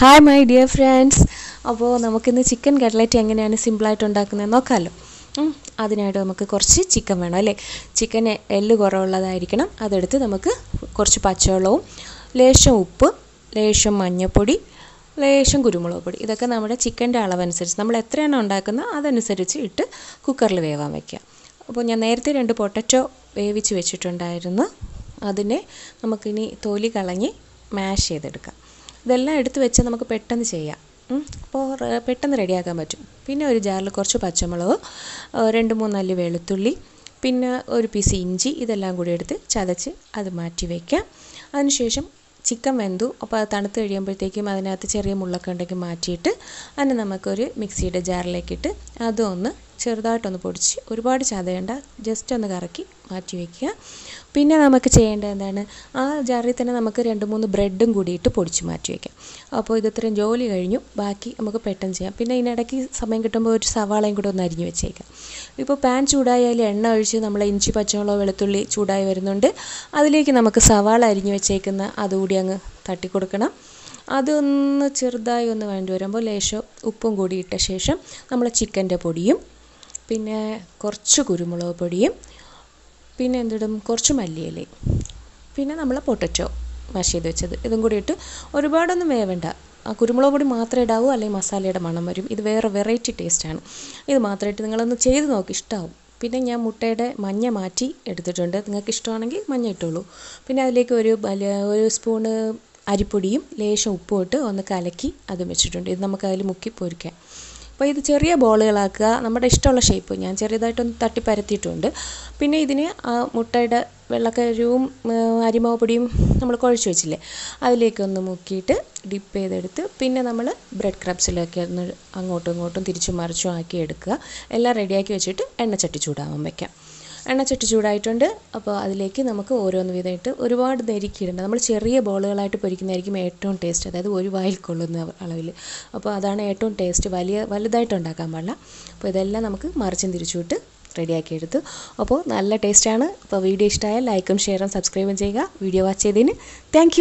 hi my dear friends അപ്പോൾ നമുക്കിന്ന് chicken cutlet എങ്ങനെയാണ് സിമ്പിളായിട്ട് ഉണ്ടാക്കുന്നത് നോക്കാമല്ലോ അതിനായിട്ട് നമുക്ക് കുറച്ച് ചിക്കൻ വേണം അല്ലേ ചിക്കൻ എല്ല് കുറവുള്ളതായിരിക്കണം അതെടുത്ത് നമുക്ക് കുറച്ച് പച്ചവെള്ളവും ലേശം ഉപ്പ് ലേശം മഞ്ഞൾപ്പൊടി ലേശം കുരുമുളക് പൊടി ഇതൊക്കെ നമ്മുടെ ചിക്കൻ്റെ അളവനുസരിച്ച് നമ്മൾ എത്രയാണ് ഉണ്ടാക്കുന്നത് അതനുസരിച്ച് ഇട്ട് കുക്കറിൽ വേവാൻ വയ്ക്കുക അപ്പോൾ ഞാൻ നേരത്തെ രണ്ട് പൊട്ടറ്റോ വേവിച്ച് വെച്ചിട്ടുണ്ടായിരുന്നു അതിനെ നമുക്കിനി തൊലി കളഞ്ഞ് മാഷ് ചെയ്തെടുക്കാം ഇതെല്ലാം എടുത്തു വെച്ച് നമുക്ക് പെട്ടെന്ന് ചെയ്യാം അപ്പോൾ പെട്ടെന്ന് റെഡിയാക്കാൻ പറ്റും പിന്നെ ഒരു ജാറിൽ കുറച്ച് പച്ചമുളക് രണ്ട് മൂന്നല്ലി വെളുത്തുള്ളി പിന്നെ ഒരു പീസ് ഇഞ്ചി ഇതെല്ലാം കൂടി എടുത്ത് ചതച്ച് അത് മാറ്റി വയ്ക്കാം അതിനുശേഷം ചിക്കൻ വെന്തു അപ്പോൾ അത് തണുത്ത് കഴിയുമ്പോഴത്തേക്കും അതിനകത്ത് ചെറിയ മുള്ളൊക്കെ ഉണ്ടെങ്കിൽ മാറ്റിയിട്ട് അതിനെ നമുക്കൊരു മിക്സിയുടെ ജാറിലേക്കിട്ട് അതൊന്ന് ഒന്ന് ചെറുതായിട്ടൊന്ന് പൊടിച്ച് ഒരുപാട് ചതയേണ്ട ജസ്റ്റ് ഒന്ന് കറക്കി മാറ്റി വയ്ക്കുക പിന്നെ നമുക്ക് ചെയ്യേണ്ടത് എന്താണ് ആ ജാറിൽ തന്നെ നമുക്ക് രണ്ട് മൂന്ന് ബ്രെഡും കൂടിയിട്ട് പൊടിച്ച് മാറ്റി വയ്ക്കാം അപ്പോൾ ഇതിത്രയും ജോലി കഴിഞ്ഞു ബാക്കി നമുക്ക് പെട്ടെന്ന് ചെയ്യാം പിന്നെ ഇതിനിടയ്ക്ക് സമയം കിട്ടുമ്പോൾ ഒരു സവാളയും കൂടെ ഒന്ന് അരിഞ്ഞു വെച്ചേക്കാം ഇപ്പോൾ പാൻ ചൂടായാൽ എണ്ണ ഒഴിച്ച് നമ്മൾ ഇഞ്ചി പച്ചമുളക് വെളുത്തുള്ളി ചൂടായി വരുന്നുണ്ട് അതിലേക്ക് നമുക്ക് സവാള അരിഞ്ഞു വെച്ചേക്കുന്ന അതുകൂടി അങ്ങ് തട്ടി കൊടുക്കണം അതൊന്ന് ചെറുതായി ഒന്ന് വേണ്ടി വരുമ്പോൾ ലേശം ഉപ്പും കൂടി ഇട്ട ശേഷം നമ്മൾ ചിക്കൻ്റെ പൊടിയും പിന്നെ കുറച്ച് കുരുമുളക് പൊടിയും പിന്നെ എന്തിടും കുറച്ച് മല്ലിയിലയും പിന്നെ നമ്മൾ പൊട്ടറ്റോ മാഷ് ചെയ്ത് വെച്ചത് ഇതും കൂടി ഇട്ട് ഒരുപാടൊന്നും വേവണ്ട കുരുമുളക് പൊടി മാത്രമേ ഇടാവൂ അല്ലെങ്കിൽ മസാലയുടെ മണം വരും ഇത് വേറെ വെറൈറ്റി ടേസ്റ്റാണ് ഇത് മാത്രമായിട്ട് നിങ്ങളൊന്ന് ചെയ്ത് നോക്ക് ഇഷ്ടമാവും പിന്നെ ഞാൻ മുട്ടയുടെ മഞ്ഞ മാറ്റി എടുത്തിട്ടുണ്ട് നിങ്ങൾക്ക് ഇഷ്ടമാണെങ്കിൽ മഞ്ഞ ഇട്ടോളൂ പിന്നെ അതിലേക്ക് ഒരു ഒരു സ്പൂണ് അരിപ്പൊടിയും ലേശം ഉപ്പും ഇട്ട് ഒന്ന് കലക്കി അതും വെച്ചിട്ടുണ്ട് ഇത് നമുക്ക് അതിൽ മുക്കി പൊരിക്കാം അപ്പോൾ ഇത് ചെറിയ ബോളുകളാക്കുക നമ്മുടെ ഇഷ്ടമുള്ള ഷേപ്പ് ഞാൻ ചെറിയതായിട്ടൊന്ന് തട്ടിപ്പരത്തിയിട്ടുണ്ട് പിന്നെ ഇതിനെ മുട്ടയുടെ വെള്ളക്കരവും അരിമാവ് പൊടിയും നമ്മൾ കുഴച്ച് വെച്ചില്ലേ അതിലേക്കൊന്ന് മുക്കിയിട്ട് ഡിപ്പ് ചെയ്തെടുത്ത് പിന്നെ നമ്മൾ ബ്രെഡ് ക്രബ്സിലൊക്കെ ഒന്ന് അങ്ങോട്ടും ഇങ്ങോട്ടും തിരിച്ചും മറിച്ചും ആക്കി എടുക്കുക എല്ലാം റെഡിയാക്കി വെച്ചിട്ട് എണ്ണ ചട്ടി ചൂടാവാൻ വയ്ക്കാം ചുട്ട് ചൂടായിട്ടുണ്ട് അപ്പോൾ അതിലേക്ക് നമുക്ക് ഓരോന്ന് വിധമായിട്ട് ഒരുപാട് നെരുക്കിയിടണ്ട നമ്മൾ ചെറിയ ബോളുകളായിട്ട് പൊരിക്കുന്നതായിരിക്കും ഏറ്റവും ടേസ്റ്റ് അതായത് ഒരു വായിൽ കൊള്ളുന്ന അളവിൽ അപ്പോൾ അതാണ് ഏറ്റവും ടേസ്റ്റ് വലിയ വലുതായിട്ട് ഉണ്ടാക്കാൻ പാടില്ല അപ്പോൾ ഇതെല്ലാം നമുക്ക് മറിച്ചും തിരിച്ചുവിട്ട് റെഡിയാക്കി എടുത്തു അപ്പോൾ നല്ല ടേസ്റ്റാണ് അപ്പോൾ വീഡിയോ ഇഷ്ടമായാൽ ലൈക്കും ഷെയറും സബ്സ്ക്രൈബും ചെയ്യുക വീഡിയോ വാച്ച് ചെയ്തതിന് താങ്ക്